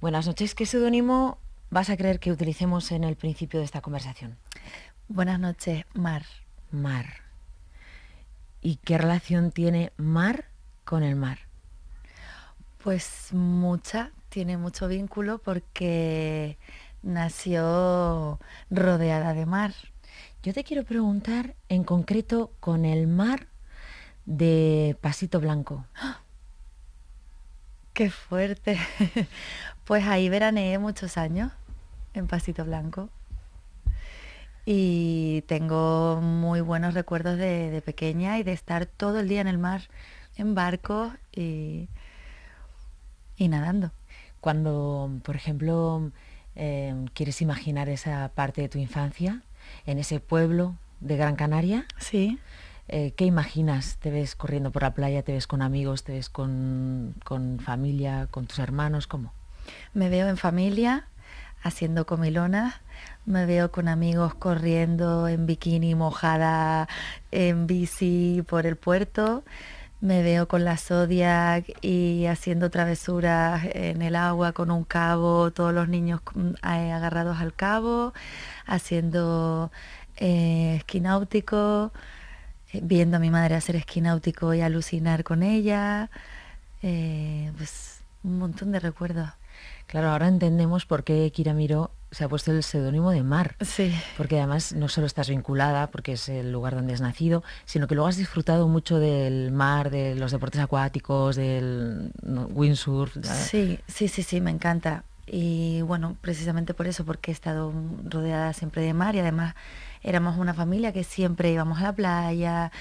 Buenas noches. ¿Qué seudónimo vas a creer que utilicemos en el principio de esta conversación? Buenas noches, Mar. Mar. ¿Y qué relación tiene Mar con el mar? Pues mucha, tiene mucho vínculo porque nació rodeada de mar. Yo te quiero preguntar en concreto con el mar de Pasito Blanco. ¡Ah! Qué fuerte. Pues ahí veraneé muchos años en Pasito Blanco y tengo muy buenos recuerdos de, pequeña y de estar todo el día en el mar, en barcos y, nadando. Cuando, por ejemplo, em, quieres imaginar esa parte de tu infancia en ese pueblo de Gran Canaria, sí. Eh, ¿Qué imaginas? ¿Te ves corriendo por la playa? ¿Te ves con amigos? ¿Te ves con, familia? ¿Con tus hermanos? ¿Cómo? Me veo en familia, haciendo comilonas, me veo con amigos corriendo en bikini mojada, en bici por el puerto, me veo con la Zodiac y haciendo travesuras en el agua con un cabo, todos los niños mm, agarrados al cabo, haciendo eh, náutico viendo a mi madre hacer esquí náutico y alucinar con ella, eh, pues un montón de recuerdos. Claro, ahora entendemos por qué Kira se ha puesto el seudónimo de Mar. Sí. Porque además no solo estás vinculada, porque es el lugar donde has nacido, sino que luego has disfrutado mucho del mar, de los deportes acuáticos, del windsurf. Sí, sí, sí, sí, me encanta. Y bueno, precisamente por eso, porque he estado rodeada siempre de mar y además éramos una familia que siempre íbamos a la playa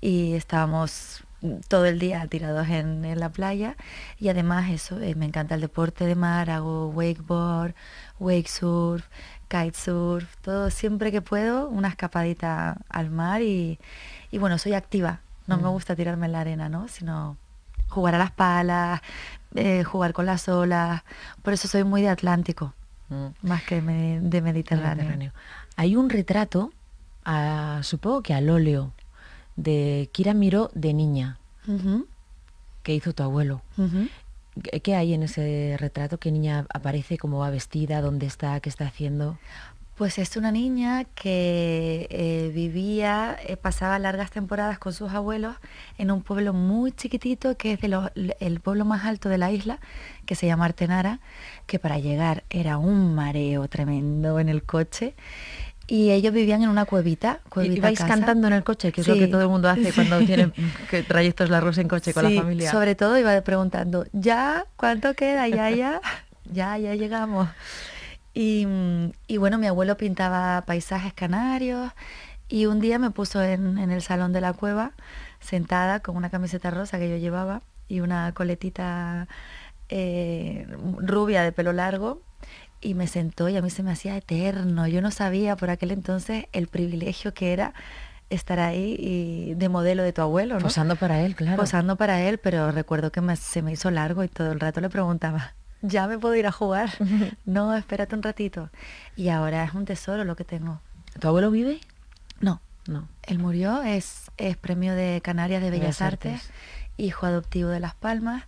y estábamos todo el día tirados en, la playa y además eso, eh, me encanta el deporte de mar, hago wakeboard, wake surf, kitesurf, todo siempre que puedo, una escapadita al mar y, bueno, soy activa, no me mm. gusta tirarme en la arena, ¿no? Sino jugar a las palas, eh, jugar con las olas, por eso soy muy de Atlántico, mm. más que de Mediterráneo. Hay un retrato, supongo que al óleo, de Kira Miró de niña, que hizo tu abuelo. ¿Qué hay en ese retrato? ¿Qué niña aparece? ¿Cómo va vestida? ¿Dónde está? ¿Qué está haciendo? Pues es una niña que eh, vivía, eh, pasaba largas temporadas con sus abuelos en un pueblo muy chiquitito que es el pueblo más alto de la isla, que se llama Artenara, que para llegar era un mareo tremendo en el coche y ellos vivían en una cuevita. cuevita ¿Y vais cantando en el coche, que es lo que todo el mundo hace cuando tienen trayectos largos en coche con la familia. Sobre todo iba preguntando, ¿ya cuánto queda? Ya, ya, ya, ya llegamos. Y, bueno, mi abuelo pintaba paisajes canarios y un día me puso en, el salón de la cueva, sentada con una camiseta rosa que yo llevaba y una coletita eh, rubia de pelo largo y me sentó y a mí se me hacía eterno. Yo no sabía por aquel entonces el privilegio que era estar ahí de modelo de tu abuelo, Posando para él, claro. Posando para él, pero recuerdo que se me hizo largo y todo el rato le preguntaba, ¿ya me puedo ir a jugar? no, espérate un ratito. Y ahora es un tesoro lo que tengo. ¿Tu abuelo vive? No, no. Él murió, es, es premio de Canarias de Bellas, Artes, hijo adoptivo de Las Palmas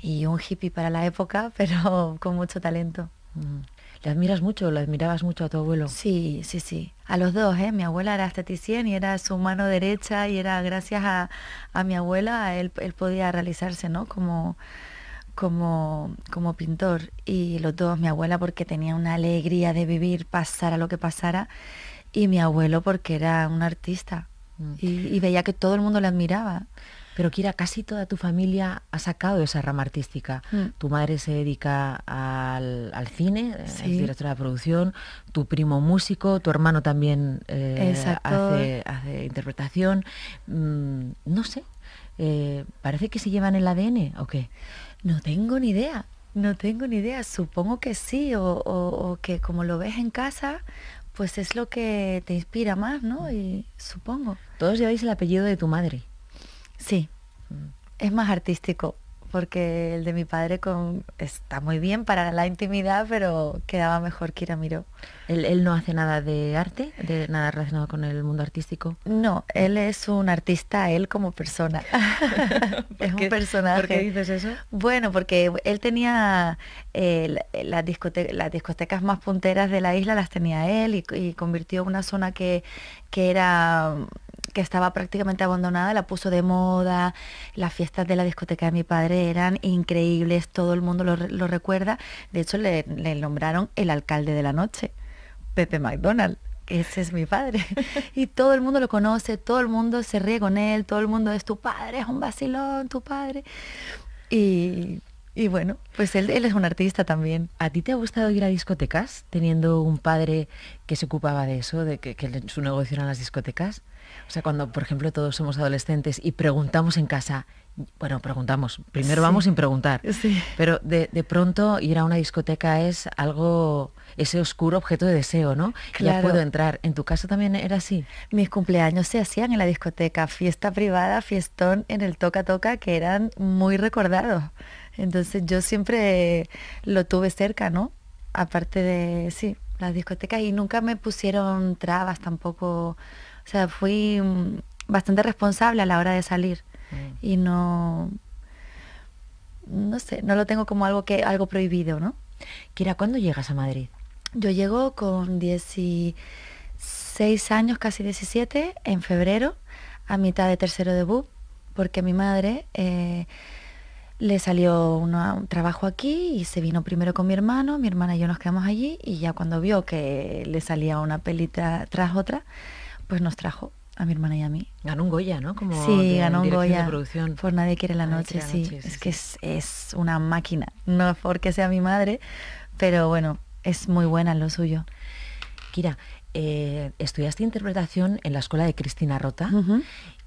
y un hippie para la época, pero con mucho talento. Mm. ¿Le admiras mucho? ¿Lo admirabas mucho a tu abuelo? Sí, sí, sí. A los dos, ¿eh? Mi abuela era esteticien y era su mano derecha y era gracias a, a mi abuela él, podía realizarse, ¿no? Como, como, como pintor. Y los dos, mi abuela porque tenía una alegría de vivir, pasara lo que pasara, y mi abuelo porque era un artista. Mm. Y, y, veía que todo el mundo le admiraba. Pero Kira, casi toda tu familia ha sacado esa rama artística. Mm. Tu madre se dedica al, cine, eh, es directora de producción, tu primo músico, tu hermano también eh, hace, interpretación. Mm, no sé, eh, parece que se llevan el ADN o qué. No tengo ni idea. No tengo ni idea, supongo que sí, o, o, o que como lo ves en casa, pues es lo que te inspira más, ¿no? Y supongo. Todos lleváis el apellido de tu madre. Sí, mm. es más artístico, porque el de mi padre con, está muy bien para la intimidad, pero quedaba mejor Kira Miró. ¿Él, no hace nada de arte, de nada relacionado con el mundo artístico? No, él es un artista, él como persona. es un personaje. ¿Por qué dices eso? Bueno, porque él tenía las discotecas más punteras de la isla, las tenía él y, convirtió una zona que era que estaba prácticamente abandonada, la puso de moda, las fiestas de la discoteca de mi padre eran increíbles, todo el mundo lo, recuerda, de hecho le, nombraron el alcalde de la noche, Pepe McDonald ese es mi padre. Y todo el mundo lo conoce, todo el mundo se ríe con él, todo el mundo es tu padre, es un vacilón, tu padre. Y, bueno, pues él, es un artista también. ¿A ti te ha gustado ir a discotecas teniendo un padre que se ocupaba de eso, de que, que su negocio eran las discotecas? O sea, cuando, por ejemplo, todos somos adolescentes y preguntamos en casa, bueno, preguntamos, primero vamos sin preguntar, pero de, pronto ir a una discoteca es algo, ese oscuro objeto de deseo, ¿no? Ya puedo entrar. ¿En tu caso también era así? Mis cumpleaños se hacían en la discoteca, fiesta privada, fiestón en el toca-toca, que eran muy recordados. Entonces yo siempre lo tuve cerca, ¿no? Aparte de, sí, las discotecas y nunca me pusieron trabas tampoco o sea, fui mm, bastante responsable a la hora de salir mm. y no, no sé, no lo tengo como algo, que, algo prohibido, ¿no? Kira, ¿cuándo llegas a Madrid? Yo llego con 16 años, casi 17, en febrero, a mitad de tercero debut, porque mi madre... Eh, le salió un trabajo aquí y se vino primero con mi hermano, mi hermana y yo nos quedamos allí y ya cuando vio que le salía una pelita tras otra, pues nos trajo a mi hermana y a mí. Ganó un Goya, ¿no? Como sí, ganó un Goya. Por Nadie quiere la noche, sí. Es que es, una máquina, no porque sea mi madre, pero bueno, es muy buena en lo suyo. Kira, eh, estudiaste interpretación en la escuela de Cristina Rota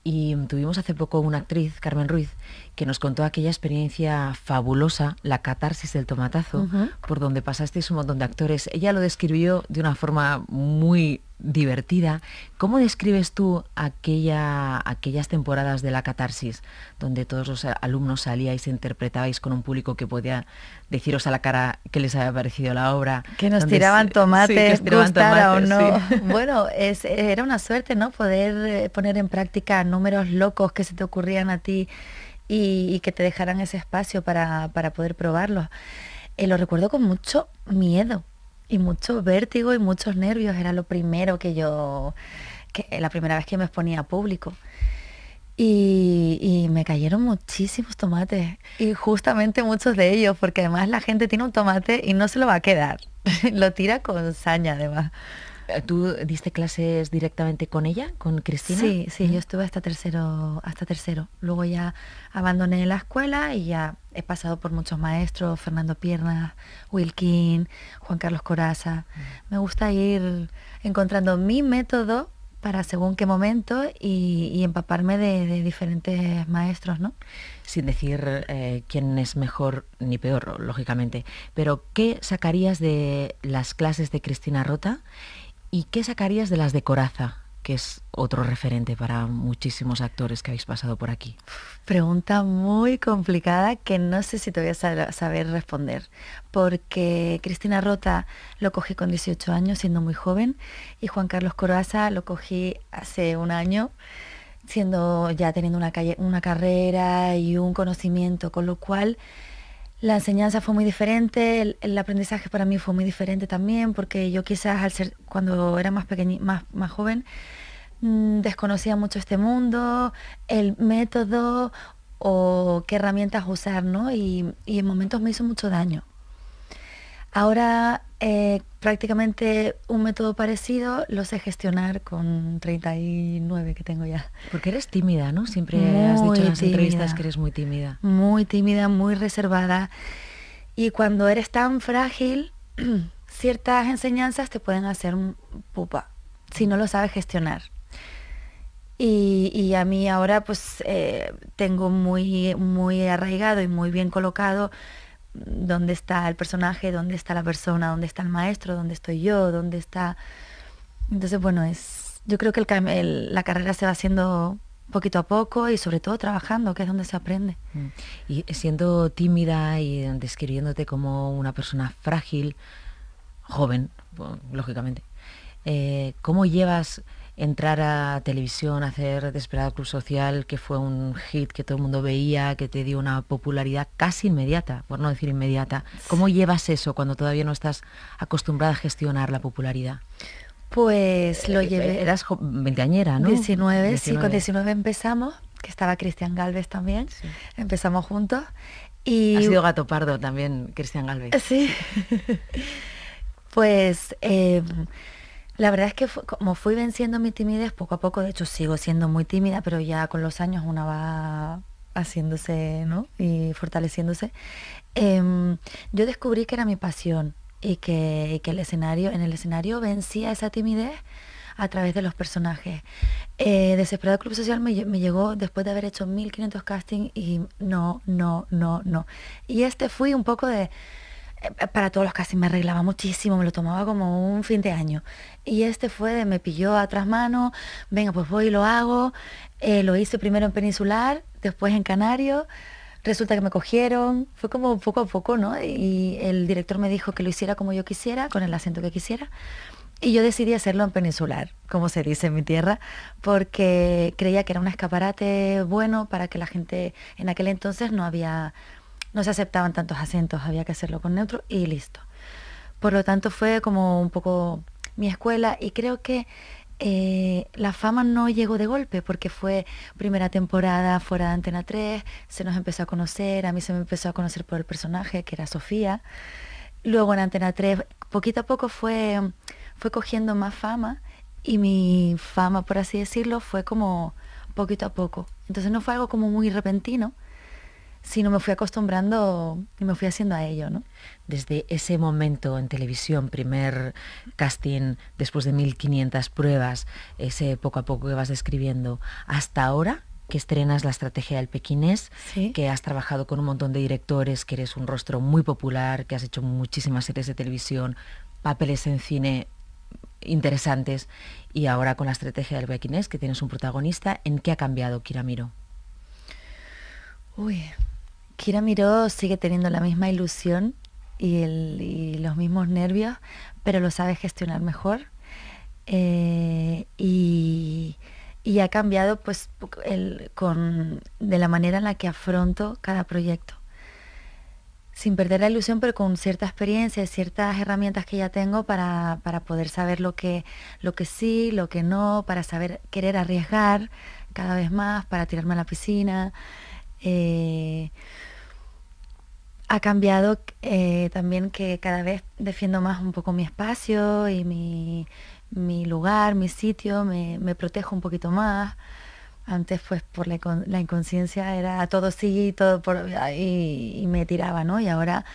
y tuvimos hace poco una actriz, Carmen Ruiz, que nos contó aquella experiencia fabulosa, la catarsis del tomatazo, por donde pasasteis un montón de actores. Ella lo describió de una forma muy divertida. ¿Cómo describes tú aquella, aquellas temporadas de la catarsis, donde todos los alumnos salíais, e interpretabais con un público que podía deciros a la cara qué les había parecido la obra? Que nos tiraban tomates, o no. Bueno, es, era una suerte, ¿no? Poder eh, poner en práctica números locos que se te ocurrían a ti y, que te dejaran ese espacio para, para poder probarlos. Eh, lo recuerdo con mucho miedo, y mucho vértigo y muchos nervios, era lo primero que yo, que, eh, la primera vez que me exponía a público. Y, y, me cayeron muchísimos tomates y justamente muchos de ellos, porque además la gente tiene un tomate y no se lo va a quedar, lo tira con saña además. Eh, ¿Tú diste clases directamente con ella, con Cristina? Sí, sí, yo estuve hasta tercero, hasta tercero. Luego ya abandoné la escuela y ya he pasado por muchos maestros, Fernando Pierna, Wilkin, Juan Carlos Coraza. Me gusta ir encontrando mi método para según qué momento y, empaparme de, diferentes maestros, ¿no? Sin decir eh, quién es mejor ni peor, lógicamente, pero ¿qué sacarías de las clases de Cristina Rota ¿Y qué sacarías de las de Coraza? que es otro referente para muchísimos actores que habéis pasado por aquí. Pregunta muy complicada que no sé si te voy a saber responder, porque Cristina Rota lo cogí con 18 años, siendo muy joven, y Juan Carlos Coraza lo cogí hace un año, siendo ya teniendo una, una carrera y un conocimiento, con lo cual la enseñanza fue muy diferente, el, aprendizaje para mí fue muy diferente también, porque yo quizás al ser, cuando era más, más, joven mm, desconocía mucho este mundo, el método o qué herramientas usar, ¿no? Y, y en momentos me hizo mucho daño. Ahora eh, prácticamente un método parecido lo sé gestionar con 39 que tengo ya. Porque eres tímida, ¿no? Siempre has dicho en las entrevistas que eres muy tímida. Muy tímida, muy reservada. Y cuando eres tan frágil, ciertas enseñanzas te pueden hacer pupa si no lo sabes gestionar. Y, a mí ahora pues eh, tengo muy, muy arraigado y muy bien colocado dónde está el personaje, dónde está la persona, dónde está el maestro, dónde estoy yo, dónde está... Entonces, bueno, es yo creo que el, la carrera se va haciendo poquito a poco y sobre todo trabajando, que es donde se aprende. Mm. Y siendo tímida y describiéndote como una persona frágil, joven, lógicamente, eh, ¿cómo llevas entrar a televisión, hacer Desperado Club Social, que fue un hit que todo el mundo veía, que te dio una popularidad casi inmediata, por no decir inmediata. ¿Cómo llevas eso cuando todavía no estás acostumbrada a gestionar la popularidad? Pues lo eh, llevé. Eras veinteañera, ¿no? 19, 19, sí, con 19 empezamos, que estaba Cristian Galvez también. Empezamos juntos. Y... Ha sido gato pardo también, Cristian Galvez. Sí. pues eh, la verdad es que como fui venciendo mi timidez poco a poco, de hecho sigo siendo muy tímida, pero ya con los años una va haciéndose ¿no? y fortaleciéndose, em, yo descubrí que era mi pasión y que, el escenario, en el escenario vencía esa timidez a través de los personajes. Eh, Desesperado Club Social me, me, llegó después de haber hecho 1500 castings y no, no, no, no. Y este fui un poco de eh, para todos los casi me arreglaba muchísimo, me lo tomaba como un fin de año. Y este fue de me pilló a otras manos, venga, pues voy y lo hago. Eh, lo hice primero en Peninsular, después en Canario. Resulta que me cogieron, fue como poco a poco, ¿no? Y el director me dijo que lo hiciera como yo quisiera, con el acento que quisiera. Y yo decidí hacerlo en peninsular, como se dice en mi tierra, porque creía que era un escaparate bueno para que la gente, en aquel entonces no había no se aceptaban tantos acentos, había que hacerlo con neutro y listo. Por lo tanto, fue como un poco mi escuela y creo que eh, la fama no llegó de golpe porque fue primera temporada fuera de Antena 3, se nos empezó a conocer, a mí se me empezó a conocer por el personaje que era Sofía. Luego en Antena 3, poquito a poco fue, fue cogiendo más fama y mi fama, por así decirlo, fue como poquito a poco. Entonces no fue algo como muy repentino, no me fui acostumbrando y me fui haciendo a ello, ¿no? Desde ese momento en televisión, primer casting, después de 1500 pruebas, ese poco a poco que vas describiendo, hasta ahora, que estrenas la estrategia del Pekinés, que has trabajado con un montón de directores, que eres un rostro muy popular, que has hecho muchísimas series de televisión, papeles en cine interesantes y ahora con la estrategia del pequinés, que tienes un protagonista, ¿en qué ha cambiado Kiramiro? Uy, Kira Miró sigue teniendo la misma ilusión y, los mismos nervios, pero lo sabe gestionar mejor. Eh, y, ha cambiado pues de la manera en la que afronto cada proyecto. Sin perder la ilusión, pero con cierta experiencia, ciertas herramientas que ya tengo para, poder saber lo que, lo que sí, lo que no, para saber querer arriesgar cada vez más, para tirarme a la piscina. Eh, ha cambiado eh, también que cada vez defiendo más un poco mi espacio y mi, mi lugar, mi sitio, me, protejo un poquito más. Antes, pues, por la, inconsciencia era todo sí, y todo por, y, me tiraba, ¿no? Y ahora,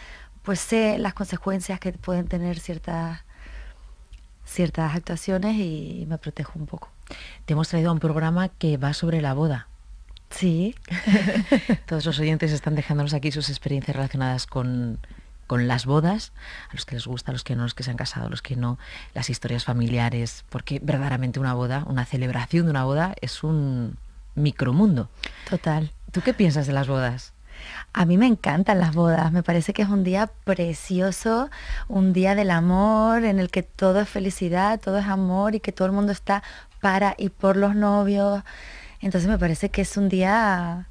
pues, sé las consecuencias que pueden tener ciertas, ciertas actuaciones y me protejo un poco. Te hemos traído a un programa que va sobre la boda. Sí. Todos los oyentes están dejándonos aquí sus experiencias relacionadas con, las bodas, a los que les gusta, a los que no, a los que se han casado, a los que no, las historias familiares, porque verdaderamente una boda, una celebración de una boda es un micromundo. Total. ¿Tú qué piensas de las bodas? A mí me encantan las bodas, me parece que es un día precioso, un día del amor en el que todo es felicidad, todo es amor y que todo el mundo está para y por los novios. Entonces me parece que es un día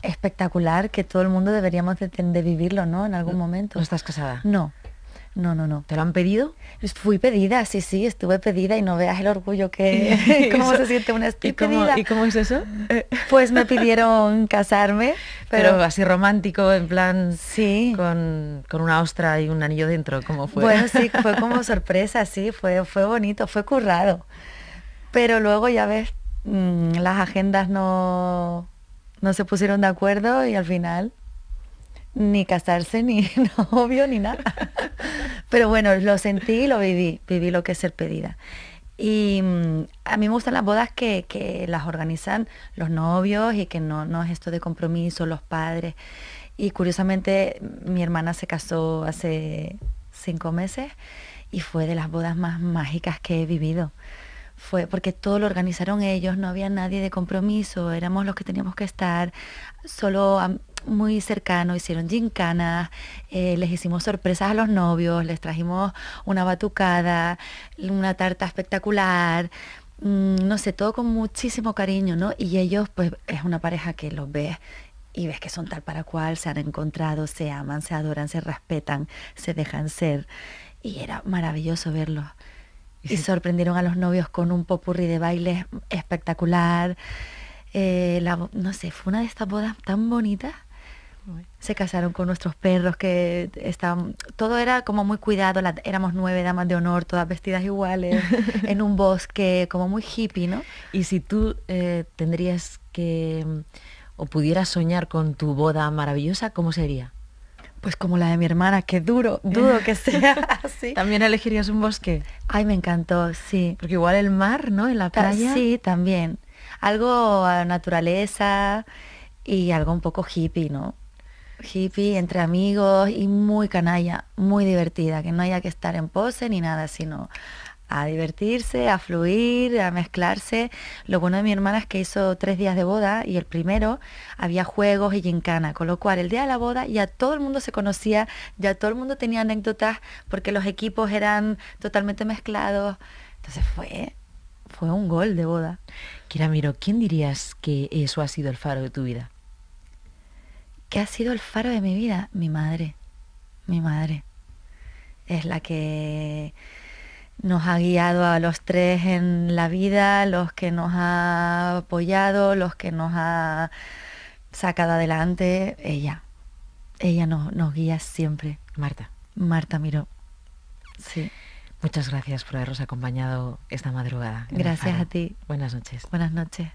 espectacular que todo el mundo deberíamos de, vivirlo, ¿no? En algún momento. ¿No estás casada? No. No, no, no. ¿Te lo han pedido? Fui pedida, sí, sí, estuve pedida y no veas el orgullo que... ¿Cómo se siente una ¿Y ¿Y cómo es eso? Pues me pidieron casarme. Pero, así romántico, en plan... Sí. Con, una ostra y un anillo dentro, ¿cómo fue? Bueno, sí, fue como sorpresa, sí, fue, fue bonito, fue currado. Pero luego ya ves, Mm, las agendas no, no se pusieron de acuerdo y al final ni casarse, ni novio, ni nada. Pero bueno, lo sentí lo viví, viví lo que es ser pedida. Y mm, a mí me gustan las bodas que, las organizan los novios y que no, no es esto de compromiso, los padres. Y curiosamente mm, mi hermana se casó hace cinco meses y fue de las bodas más mágicas que he vivido fue porque todo lo organizaron ellos, no había nadie de compromiso, éramos los que teníamos que estar, solo muy cercano, hicieron gincanas, eh, les hicimos sorpresas a los novios, les trajimos una batucada, una tarta espectacular, mm, no sé, todo con muchísimo cariño, ¿no? Y ellos, pues, es una pareja que los ves y ves que son tal para cual, se han encontrado, se aman, se adoran, se respetan, se dejan ser. Y era maravilloso verlos y sorprendieron a los novios con un popurri de baile espectacular. Eh, no sé, fue una de estas bodas tan bonitas. Se casaron con nuestros perros que estaban... Todo era como muy cuidado, éramos nueve damas de honor, todas vestidas iguales, en un bosque, como muy hippie, ¿no? Y si tú eh, tendrías que... o pudieras soñar con tu boda maravillosa, ¿cómo sería? Pues como la de mi hermana, que duro, dudo que sea así. ¿También elegirías un bosque? Ay, me encantó, sí. Porque igual el mar, ¿no? En la playa. Sí, también. Algo a naturaleza y algo un poco hippie, ¿no? Hippie, entre amigos y muy canalla, muy divertida, que no haya que estar en pose ni nada, sino a divertirse, a fluir, a mezclarse. Lo bueno de mi hermana es que hizo tres días de boda y el primero había juegos y gincana, con lo cual el día de la boda ya todo el mundo se conocía, ya todo el mundo tenía anécdotas porque los equipos eran totalmente mezclados. Entonces fue, fue un gol de boda. Kira Miro, ¿quién dirías que eso ha sido el faro de tu vida? ¿Qué ha sido el faro de mi vida? Mi madre, mi madre. Es la que nos ha guiado a los tres en la vida, los que nos ha apoyado, los que nos ha sacado adelante, ella. Ella nos, nos guía siempre. Marta. Marta Miró. Sí. Muchas gracias por habernos acompañado esta madrugada. Gracias a ti. Buenas noches. Buenas noches.